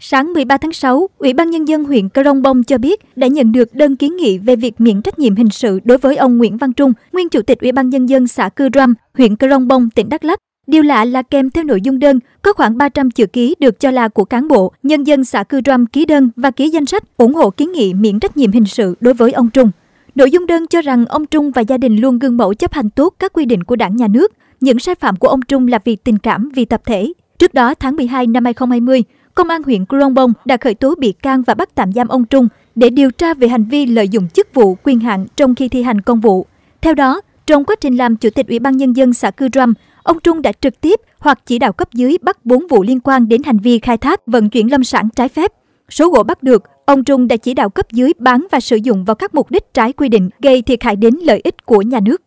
Sáng 13 tháng 6, Ủy ban Nhân dân huyện Cờ Rông Bông cho biết đã nhận được đơn kiến nghị về việc miễn trách nhiệm hình sự đối với ông Nguyễn Văn Trung, nguyên Chủ tịch Ủy ban Nhân dân xã Cư Ram, huyện Cờ Rông Bông, tỉnh Đắk Lắk. Điều lạ là kèm theo nội dung đơn, có khoảng 300 chữ ký được cho là của cán bộ, nhân dân xã Cư Ram ký đơn và ký danh sách ủng hộ kiến nghị miễn trách nhiệm hình sự đối với ông Trung. Nội dung đơn cho rằng ông Trung và gia đình luôn gương mẫu chấp hành tốt các quy định của đảng nhà nước, những sai phạm của ông Trung là vì tình cảm vì tập thể. Trước đó, tháng 12 năm 2020, Công an huyện Bông đã khởi tố bị can và bắt tạm giam ông Trung để điều tra về hành vi lợi dụng chức vụ quyền hạn trong khi thi hành công vụ. Theo đó, trong quá trình làm Chủ tịch Ủy ban Nhân dân xã Cư Drum, ông Trung đã trực tiếp hoặc chỉ đạo cấp dưới bắt 4 vụ liên quan đến hành vi khai thác vận chuyển lâm sản trái phép. Số gỗ bắt được, ông Trung đã chỉ đạo cấp dưới bán và sử dụng vào các mục đích trái quy định gây thiệt hại đến lợi ích của nhà nước.